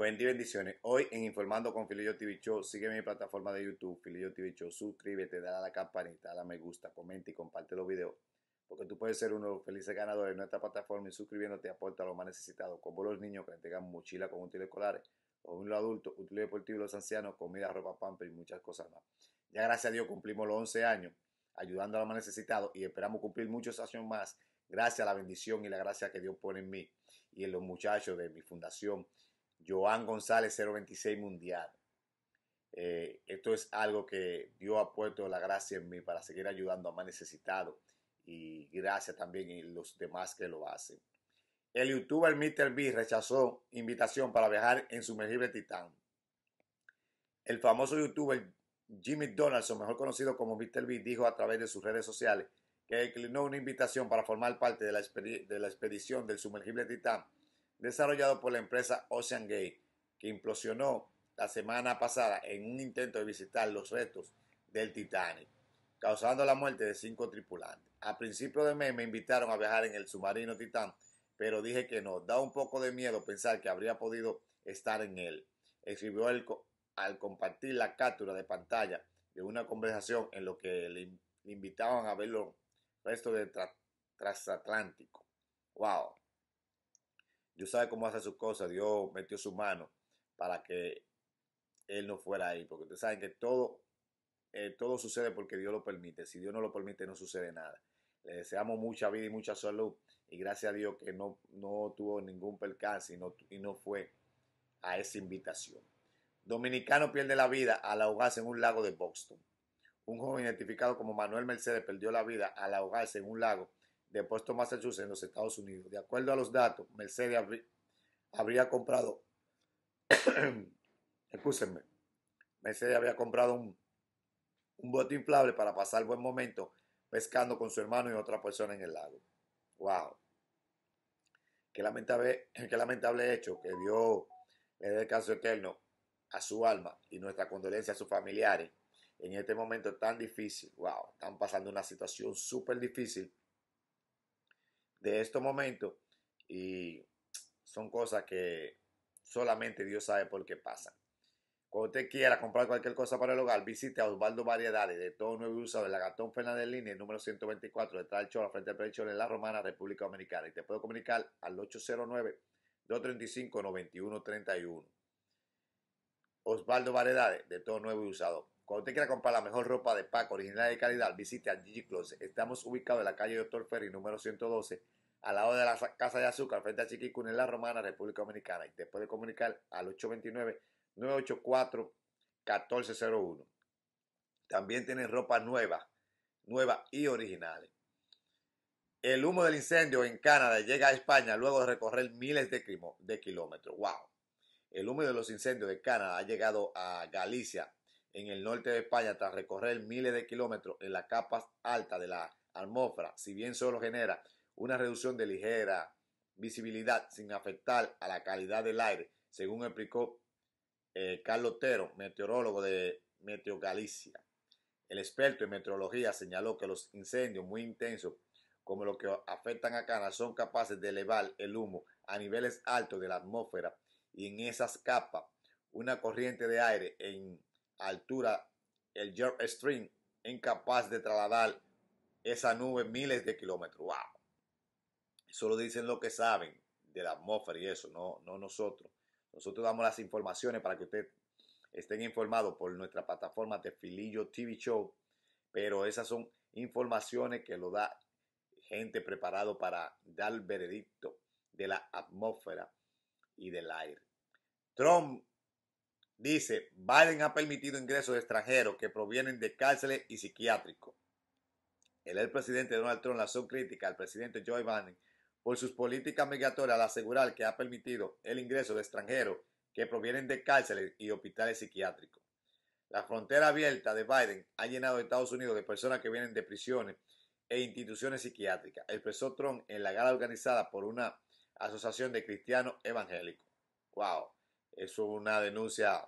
Buen día bendiciones. Hoy en Informando con Filillo TV Show, sígueme mi plataforma de YouTube, Filillo TV Show, suscríbete, dale a la campanita, dale a me gusta, comenta y comparte los videos, porque tú puedes ser uno de los felices ganadores en nuestra plataforma y suscribiéndote aporta a los más necesitados, como los niños que tengan mochila con útiles escolares, O los adultos, útiles deportivos, los ancianos, comida, ropa, pamper y muchas cosas más. Ya gracias a Dios cumplimos los 11 años ayudando a los más necesitados y esperamos cumplir muchos años más gracias a la bendición y la gracia que Dios pone en mí y en los muchachos de mi fundación Joan González 026 Mundial. Eh, esto es algo que Dios ha puesto la gracia en mí para seguir ayudando a más necesitados y gracias también a los demás que lo hacen. El youtuber Mr. rechazó invitación para viajar en sumergible Titán. El famoso youtuber Jimmy Donaldson, mejor conocido como Mr. dijo a través de sus redes sociales que declinó una invitación para formar parte de de la expedición del sumergible Titán desarrollado por la empresa Ocean Gate, que implosionó la semana pasada en un intento de visitar los restos del Titanic, causando la muerte de cinco tripulantes. A principio de mes me invitaron a viajar en el submarino Titán, pero dije que no. Da un poco de miedo pensar que habría podido estar en él, escribió al compartir la captura de pantalla de una conversación en lo que le, invitaban a ver los restos del transatlántico. ¡Wow! Dios sabe cómo hace sus cosas, Dios metió su mano para que él no fuera ahí, porque ustedes saben que todo, eh, todo sucede porque Dios lo permite, si Dios no lo permite no sucede nada. Le deseamos mucha vida y mucha salud y gracias a Dios que no, no tuvo ningún percance y y no fue a esa invitación. Dominicano pierde la vida al ahogarse en un lago de Boston. Un joven identificado como Manuel Mercedes perdió la vida al ahogarse en un lago de puesto Massachusetts, en los Estados Unidos. De acuerdo a los datos, Mercedes habría, comprado, excúsenme, Mercedes había comprado un, un bote inflable para pasar buen momento pescando con su hermano y otra persona en el lago. ¡Wow! Qué lamentable, qué lamentable hecho que dio el descanso eterno a su alma y nuestra condolencia a sus familiares en este momento tan difícil. ¡Wow! Están pasando una situación súper difícil de estos momentos y son cosas que solamente Dios sabe por qué pasan. Cuando usted quiera comprar cualquier cosa para el hogar, visite a Osvaldo Variedades de todo nuevo uso, de en la Gatón Fernández Línea, número 124, detrás del Chola, frente al Pecho en la Romana, República Dominicana. Y te puedo comunicar al 809 235 9131 Osvaldo Variedades, de todo nuevo y usado. Cuando te quiera comprar la mejor ropa de Paco original de calidad, visite al Gigi Closet. Estamos ubicados en la calle Doctor Ferry, número 112, al lado de la Casa de Azúcar, frente a Chiquicún en La Romana, República Dominicana. Y te puede comunicar al 829-984-1401. También tienen ropa nueva, nueva y original El humo del incendio en Canadá llega a España luego de recorrer miles de, kilómetros. ¡Wow! El humo de los incendios de Canadá ha llegado a Galicia, en el norte de España, tras recorrer miles de kilómetros en la capa alta de la atmósfera, si bien solo genera una reducción de ligera visibilidad sin afectar a la calidad del aire, según explicó eh, Carlos Tero, meteorólogo de Meteo Galicia. El experto en meteorología señaló que los incendios muy intensos, como los que afectan a Cana, son capaces de elevar el humo a niveles altos de la atmósfera y en esas capas una corriente de aire en altura, el jet stream incapaz de trasladar esa nube miles de kilómetros. ¡Wow! Solo dicen lo que saben de la atmósfera y eso, no, no nosotros. Nosotros damos las informaciones para que ustedes estén informados por nuestra plataforma de Filillo TV Show, pero esas son informaciones que lo da gente preparado para dar veredicto de la atmósfera y del aire. Trump dice, Biden ha permitido ingresos de extranjeros que provienen de cárceles y psiquiátricos. El, ex presidente Donald Trump lanzó crítica al presidente Joe Biden por sus políticas migratorias al asegurar que ha permitido el ingreso de extranjeros que provienen de cárceles y hospitales psiquiátricos. La frontera abierta de Biden ha llenado Estados Unidos de personas que vienen de prisiones e instituciones psiquiátricas, expresó Trump en la gala organizada por una asociación de cristianos evangélicos. ¡Wow! es una denuncia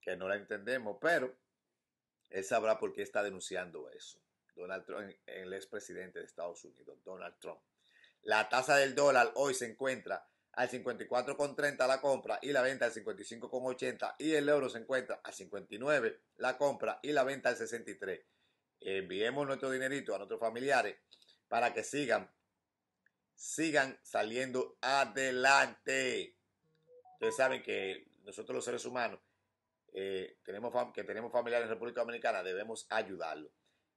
que no la entendemos, pero él sabrá por qué está denunciando eso. Donald Trump, el expresidente de Estados Unidos, Donald Trump. La tasa del dólar hoy se encuentra al 54,30 la compra y la venta al 55,80 y el euro se encuentra al 59 la compra y la venta al 63. Enviemos nuestro dinerito a nuestros familiares para que sigan, sigan saliendo adelante. Ustedes saben que nosotros los seres humanos eh, tenemos que tenemos familiares en República Dominicana debemos ayudarlo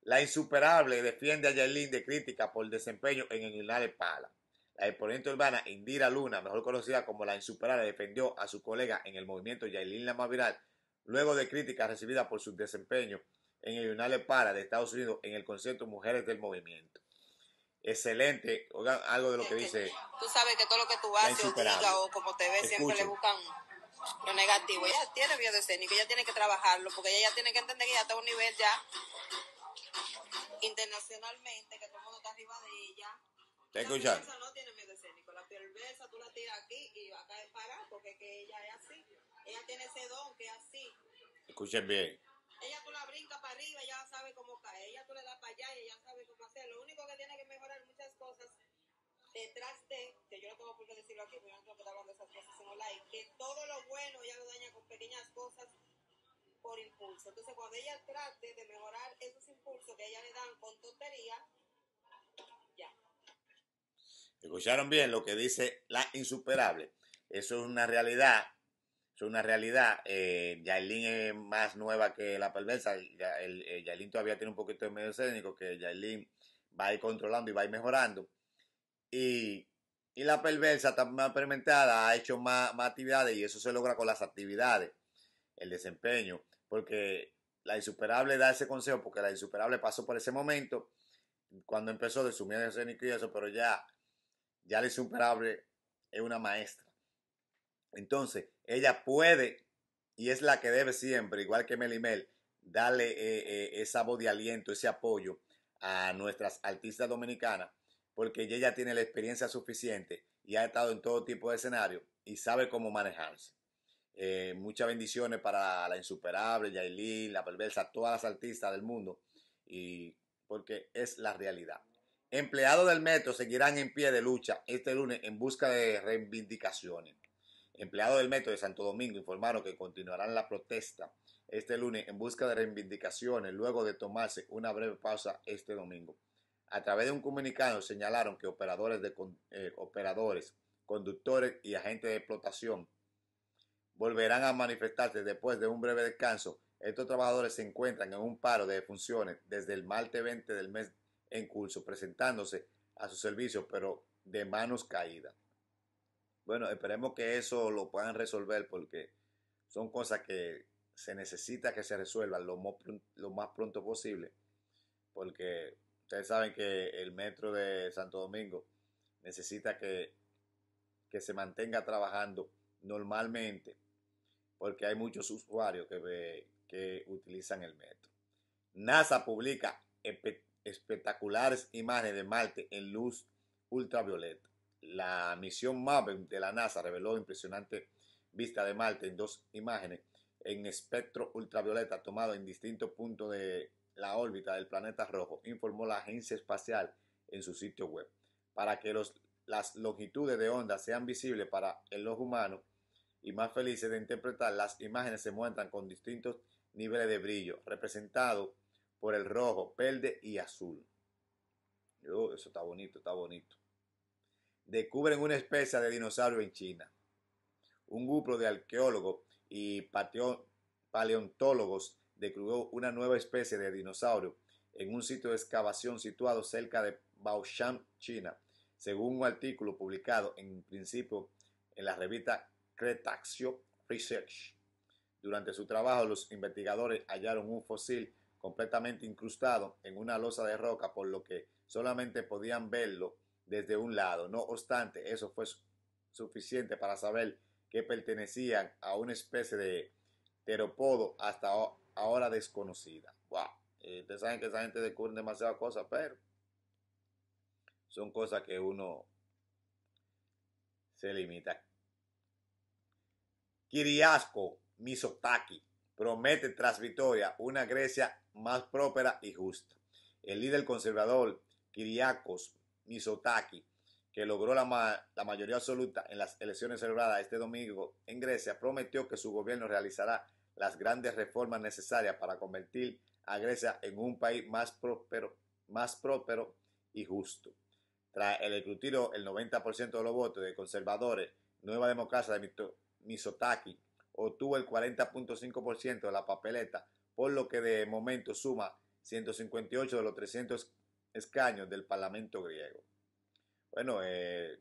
La insuperable defiende a Yailin de crítica por desempeño en el Lunar Pala. La exponente urbana Indira Luna, mejor conocida como la insuperable, defendió a su colega en el movimiento Yailin Lamaviral Viral luego de críticas recibidas por su desempeño en el Lunar Pala de Estados Unidos en el concierto Mujeres del Movimiento excelente. Oigan algo de lo que este, dice. Tú sabes que todo lo que tú haces o o como te ves, siempre le buscan lo negativo. Ella tiene miedo escénico, ella tiene que trabajarlo, porque ella tiene que entender que ya está a un nivel ya internacionalmente, que todo el mundo está arriba de ella. ¿Te escuchas? no tiene miedo escénico, la perversa tú la tiras aquí y acá es para, porque que ella es así. Ella tiene ese don que es así. Escuchen bien. detrás de, que yo no tengo por qué decirlo aquí, porque yo no tengo de esas cosas en online, que todo lo bueno ya lo daña con pequeñas cosas por impulso. Entonces, cuando ella trate de mejorar esos impulsos que ella le dan con tontería, ya. Escucharon bien lo que dice la insuperable. Eso es una realidad. es una realidad. Eh, Yailin es más nueva que la perversa. Eh, Yailin todavía tiene un poquito de medio escénico que Yailin va a ir controlando y va a ir mejorando. Y, la perversa, tan más experimentada, ha hecho más, actividades y eso se logra con las actividades, el desempeño, porque la insuperable da ese consejo, porque la insuperable pasó por ese momento cuando empezó de su miedo escénico y eso, pero ya, ya la insuperable es una maestra. Entonces, ella puede y es la que debe siempre, igual que Melimel, darle eh, eh, esa voz de aliento, ese apoyo a nuestras artistas dominicanas porque ella ya tiene la experiencia suficiente y ha estado en todo tipo de escenarios y sabe cómo manejarse. Eh, muchas bendiciones para la insuperable, Yailin, la perversa, todas las artistas del mundo, y porque es la realidad. Empleados del metro seguirán en pie de lucha este lunes en busca de reivindicaciones. Empleados del metro de Santo Domingo informaron que continuarán la protesta este lunes en busca de reivindicaciones luego de tomarse una breve pausa este domingo a través de un comunicado señalaron que operadores, de, eh, operadores conductores y agentes de explotación volverán a manifestarse después de un breve descanso. Estos trabajadores se encuentran en un paro de funciones desde el martes 20 del mes en curso, presentándose a su servicio, pero de manos caídas. Bueno, esperemos que eso lo puedan resolver porque son cosas que se necesita que se resuelvan lo más, lo más pronto posible, porque Ustedes saben que el metro de Santo Domingo necesita que, se mantenga trabajando normalmente porque hay muchos usuarios que, que utilizan el metro. NASA publica espectaculares imágenes de Marte en luz ultravioleta. La misión MAVEN de la NASA reveló impresionante vista de Marte en dos imágenes en espectro ultravioleta tomado en distintos puntos de la órbita del planeta rojo, informó la agencia espacial en su sitio web. Para que los, las longitudes de onda sean visibles para el ojo humano y más felices de interpretar, las imágenes se muestran con distintos niveles de brillo, representados por el rojo, verde y azul. Oh, eso está bonito, está bonito. Descubren una especie de dinosaurio en China. Un grupo de arqueólogos y paleontólogos descubrió una nueva especie de dinosaurio en un sitio de excavación situado cerca de Baoshan, China, según un artículo publicado en principio en la revista Cretaceous Research. Durante su trabajo, los investigadores hallaron un fósil completamente incrustado en una losa de roca, por lo que solamente podían verlo desde un lado. No obstante, eso fue suficiente para saber que pertenecían a una especie de terópodo hasta ahora desconocida. Wow. ustedes saben que esa gente descubre demasiadas cosas, pero son cosas que uno se limita. Kiriasco Misotaki promete tras victoria una Grecia más próspera y justa. El líder conservador Kiriakos Misotaki, que logró la, la mayoría absoluta en las elecciones celebradas este domingo en Grecia, prometió que su gobierno realizará las grandes reformas necesarias para convertir a Grecia en un país más próspero, más próspero y justo. Tras el escrutinio, el 90% de los votos de conservadores, Nueva Democracia de Misotaki obtuvo el 40.5% de la papeleta, por lo que de momento suma 158 de los 300 escaños del Parlamento griego. Bueno, eh,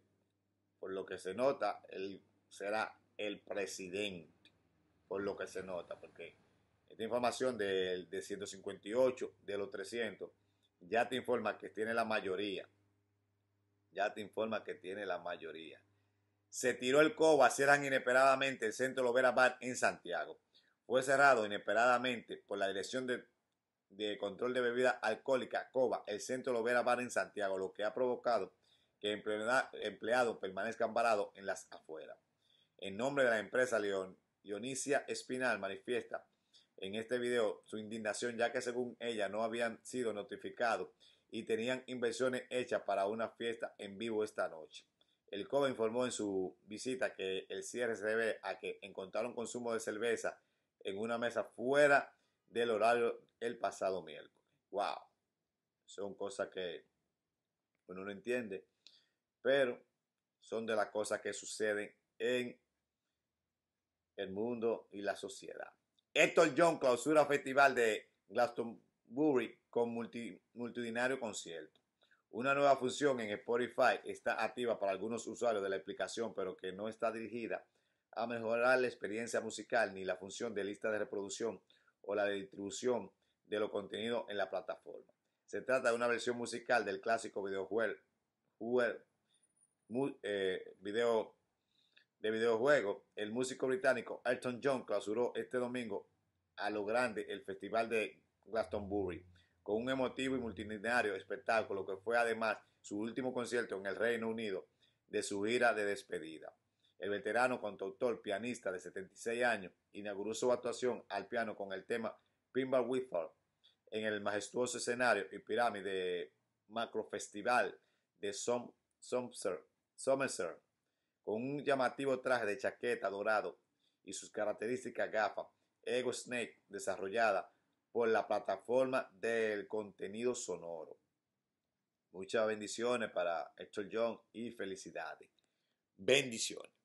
por lo que se nota, él será el presidente por lo que se nota, porque esta información del de 158, de los 300, ya te informa que tiene la mayoría. Ya te informa que tiene la mayoría. Se tiró el COBA, cierran inesperadamente el centro lobera Bar en Santiago. Fue cerrado inesperadamente por la Dirección de, Control de Bebida Alcohólica, COBA, el centro lobera Bar en Santiago, lo que ha provocado que empleados permanezcan varados en las afueras. En nombre de la empresa León, Dionisia Espinal manifiesta en este video su indignación ya que según ella no habían sido notificados y tenían inversiones hechas para una fiesta en vivo esta noche. El COBE informó en su visita que el cierre se debe a que encontraron consumo de cerveza en una mesa fuera del horario el pasado miércoles. ¡Wow! Son cosas que uno no entiende, pero son de las cosas que suceden en el mundo y la sociedad. Héctor John clausura festival de Glastonbury con multi, concierto. Una nueva función en Spotify está activa para algunos usuarios de la aplicación, pero que no está dirigida a mejorar la experiencia musical ni la función de lista de reproducción o la distribución de los contenidos en la plataforma. Se trata de una versión musical del clásico videojuego, eh, video de videojuegos, el músico británico Ayrton John clausuró este domingo a lo grande el Festival de Glastonbury con un emotivo y multitudinario espectáculo que fue además su último concierto en el Reino Unido de su gira de despedida. El veterano conductor pianista de 76 años inauguró su actuación al piano con el tema Pinball Whistle en el majestuoso escenario y pirámide Macro Festival de Somerset con un llamativo traje de chaqueta dorado y sus características gafas Ego Snake desarrollada por la plataforma del contenido sonoro. Muchas bendiciones para Hector John y felicidades. Bendiciones.